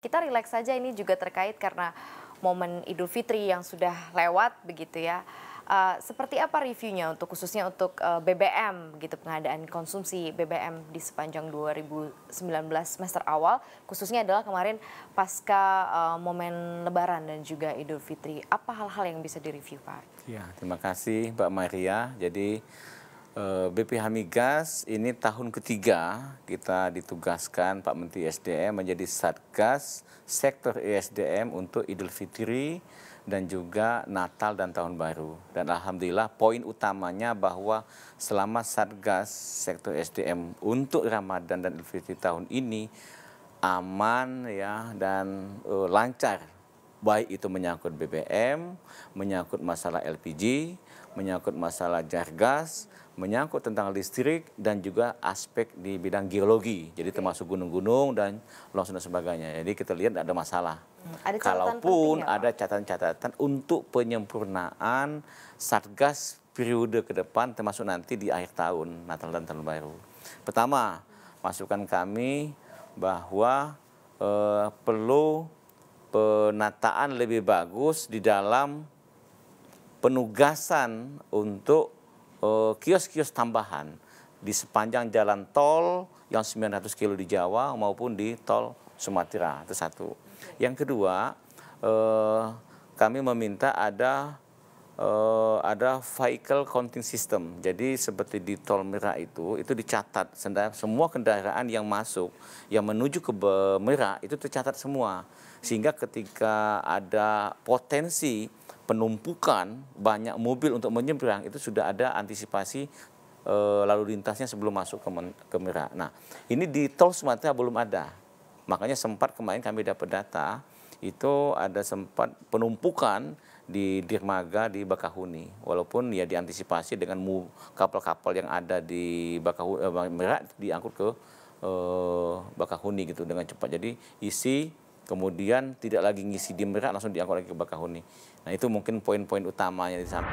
Kita relax saja ini juga terkait karena momen Idul Fitri yang sudah lewat begitu ya. Uh, seperti apa reviewnya untuk khususnya untuk uh, eh, BBM gitu pengadaan konsumsi BBM di sepanjang 2019 semester awal khususnya adalah kemarin pasca uh, momen Lebaran dan juga Idul Fitri apa hal-hal yang bisa direview Pak? Ya terima kasih Mbak Maria jadi BPH eh, Migas ini tahun ketiga kita ditugaskan Pak Menteri SDM menjadi Satgas sektor ESDM untuk Idul Fitri dan juga Natal dan Tahun Baru. Dan Alhamdulillah poin utamanya bahwa selama Satgas sektor e SDM untuk Ramadan dan Idul Fitri tahun ini aman ya dan uh, lancar baik itu menyangkut BBM, menyangkut masalah LPG, menyangkut masalah jargas, menyangkut tentang listrik dan juga aspek di bidang geologi. Jadi termasuk gunung-gunung dan longsor dan sebagainya. Jadi kita lihat ada masalah. Hmm, ada Kalaupun ya, ada catatan-catatan untuk penyempurnaan satgas periode ke depan termasuk nanti di akhir tahun Natal dan Tahun Baru. Pertama, masukan kami bahwa eh, perlu penataan lebih bagus di dalam penugasan untuk eh, kios-kios tambahan di sepanjang jalan tol yang 900 kilo di Jawa maupun di tol Sumatera itu satu. Yang kedua, eh, kami meminta ada uh, ada vehicle counting system. Jadi seperti di tol Merak itu, itu dicatat semua kendaraan yang masuk, yang menuju ke Merak itu tercatat semua. Sehingga ketika ada potensi penumpukan banyak mobil untuk menyeberang, itu sudah ada antisipasi uh, lalu lintasnya sebelum masuk ke, ke Merak. Nah, ini di tol Sumatera belum ada. Makanya sempat kemarin kami dapat data itu ada sempat penumpukan di dermaga di Bakahuni. Walaupun ya diantisipasi dengan kapal-kapal yang ada di Bakahuni eh, Merak diangkut ke eh, Bakahuni gitu dengan cepat. Jadi isi kemudian tidak lagi ngisi di Merak langsung diangkut lagi ke Bakahuni. Nah itu mungkin poin-poin utamanya di sana.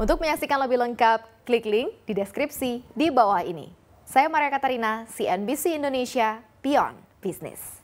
Untuk menyaksikan lebih lengkap, klik link di deskripsi di bawah ini. Saya Maria Katarina, CNBC Indonesia, Beyond Business.